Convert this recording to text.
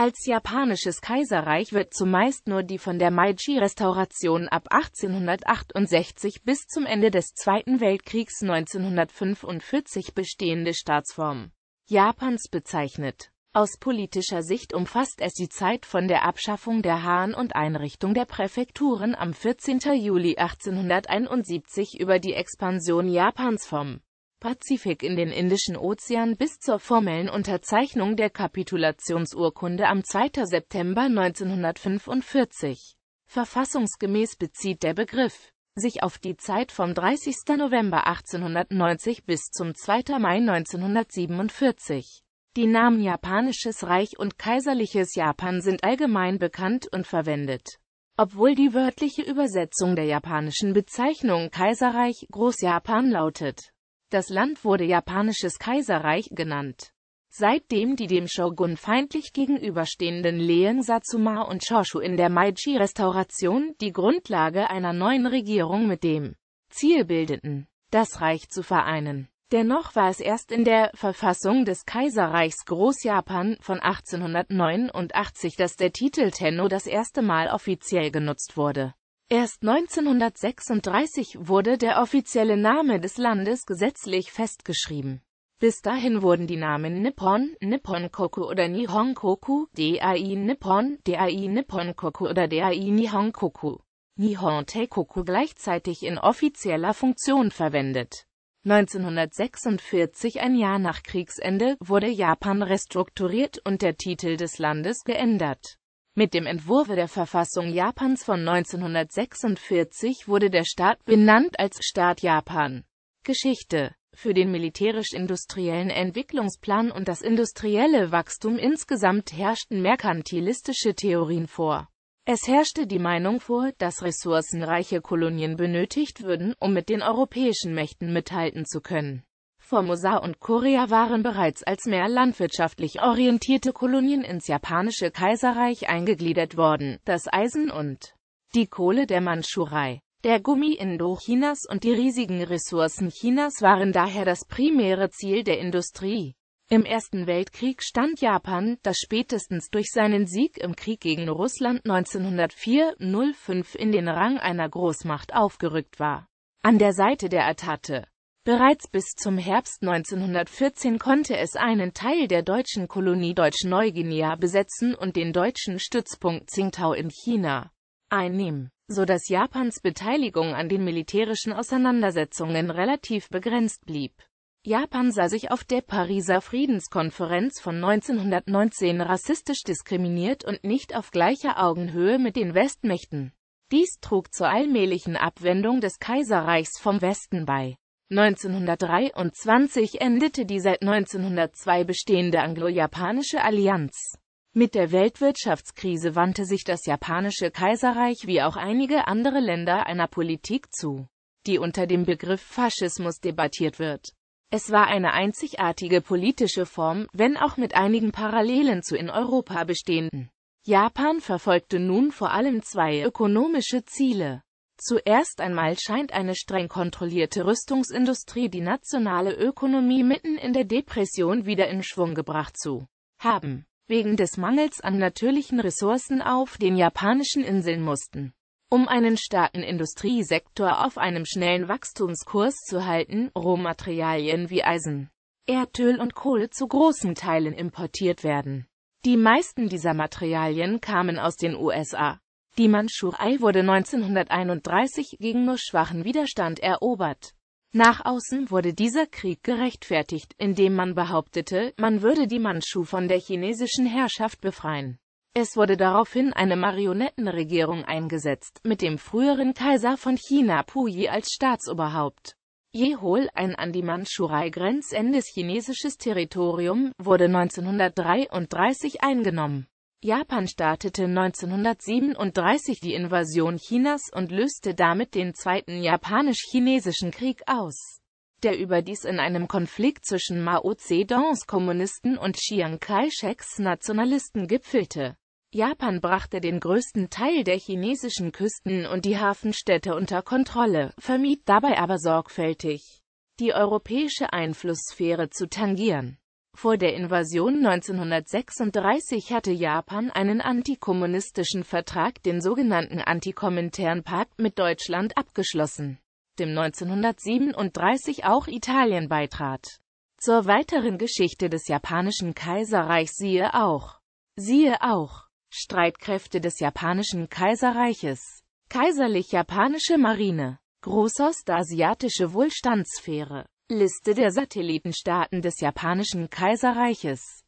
Als japanisches Kaiserreich wird zumeist nur die von der Meiji-Restauration ab 1868 bis zum Ende des Zweiten Weltkriegs 1945 bestehende Staatsform Japans bezeichnet. Aus politischer Sicht umfasst es die Zeit von der Abschaffung der Han und Einrichtung der Präfekturen am 14. Juli 1871 über die Expansion Japans vom Pazifik in den Indischen Ozean bis zur formellen Unterzeichnung der Kapitulationsurkunde am 2. September 1945. Verfassungsgemäß bezieht der Begriff sich auf die Zeit vom 30. November 1890 bis zum 2. Mai 1947. Die Namen Japanisches Reich und Kaiserliches Japan sind allgemein bekannt und verwendet. Obwohl die wörtliche Übersetzung der japanischen Bezeichnung Kaiserreich Großjapan lautet das Land wurde Japanisches Kaiserreich genannt. Seitdem die dem Shogun feindlich gegenüberstehenden Lehen Satsuma und Shoshu in der Meiji-Restauration die Grundlage einer neuen Regierung mit dem Ziel bildeten, das Reich zu vereinen. Dennoch war es erst in der Verfassung des Kaiserreichs Großjapan von 1889, dass der Titel Tenno das erste Mal offiziell genutzt wurde Erst 1936 wurde der offizielle Name des Landes gesetzlich festgeschrieben. Bis dahin wurden die Namen Nippon, Nipponkoku oder Nihonkoku, Dai Nippon, Dai Nipponkoku oder Dai Nihonkoku, Nihon Teikoku gleichzeitig in offizieller Funktion verwendet. 1946, ein Jahr nach Kriegsende, wurde Japan restrukturiert und der Titel des Landes geändert. Mit dem Entwurf der Verfassung Japans von 1946 wurde der Staat benannt als Staat Japan. Geschichte für den militärisch-industriellen Entwicklungsplan und das industrielle Wachstum insgesamt herrschten merkantilistische Theorien vor. Es herrschte die Meinung vor, dass ressourcenreiche Kolonien benötigt würden, um mit den europäischen Mächten mithalten zu können. Formosa und Korea waren bereits als mehr landwirtschaftlich orientierte Kolonien ins japanische Kaiserreich eingegliedert worden. Das Eisen und die Kohle der Mandschurei, der Gummi Indochinas und die riesigen Ressourcen Chinas waren daher das primäre Ziel der Industrie. Im Ersten Weltkrieg stand Japan, das spätestens durch seinen Sieg im Krieg gegen Russland 1904-05 in den Rang einer Großmacht aufgerückt war, an der Seite der Atate. Bereits bis zum Herbst 1914 konnte es einen Teil der deutschen Kolonie Deutsch-Neuguinea besetzen und den deutschen Stützpunkt Tsingtau in China einnehmen, so dass Japans Beteiligung an den militärischen Auseinandersetzungen relativ begrenzt blieb. Japan sah sich auf der Pariser Friedenskonferenz von 1919 rassistisch diskriminiert und nicht auf gleicher Augenhöhe mit den Westmächten. Dies trug zur allmählichen Abwendung des Kaiserreichs vom Westen bei. 1923 endete die seit 1902 bestehende anglo-japanische Allianz. Mit der Weltwirtschaftskrise wandte sich das japanische Kaiserreich wie auch einige andere Länder einer Politik zu, die unter dem Begriff Faschismus debattiert wird. Es war eine einzigartige politische Form, wenn auch mit einigen Parallelen zu in Europa bestehenden. Japan verfolgte nun vor allem zwei ökonomische Ziele. Zuerst einmal scheint eine streng kontrollierte Rüstungsindustrie die nationale Ökonomie mitten in der Depression wieder in Schwung gebracht zu haben. Wegen des Mangels an natürlichen Ressourcen auf den japanischen Inseln mussten, um einen starken Industriesektor auf einem schnellen Wachstumskurs zu halten, Rohmaterialien wie Eisen, Erdöl und Kohle zu großen Teilen importiert werden. Die meisten dieser Materialien kamen aus den USA. Die Mandschurei wurde 1931 gegen nur schwachen Widerstand erobert. Nach außen wurde dieser Krieg gerechtfertigt, indem man behauptete, man würde die Mandschu von der chinesischen Herrschaft befreien. Es wurde daraufhin eine Marionettenregierung eingesetzt, mit dem früheren Kaiser von China Puyi als Staatsoberhaupt. Jehol, ein an die Mandschurei grenzendes chinesisches Territorium, wurde 1933 eingenommen. Japan startete 1937 die Invasion Chinas und löste damit den Zweiten Japanisch-Chinesischen Krieg aus, der überdies in einem Konflikt zwischen Mao Zedongs Kommunisten und Chiang Kai-sheks Nationalisten gipfelte. Japan brachte den größten Teil der chinesischen Küsten und die Hafenstädte unter Kontrolle, vermied dabei aber sorgfältig, die europäische Einflusssphäre zu tangieren. Vor der Invasion 1936 hatte Japan einen antikommunistischen Vertrag, den sogenannten Antikomintern Pakt mit Deutschland abgeschlossen, dem 1937 auch Italien beitrat. Zur weiteren Geschichte des japanischen Kaiserreichs siehe auch. Siehe auch. Streitkräfte des japanischen Kaiserreiches. Kaiserlich-japanische Marine. Großostasiatische Wohlstandssphäre. Liste der Satellitenstaaten des Japanischen Kaiserreiches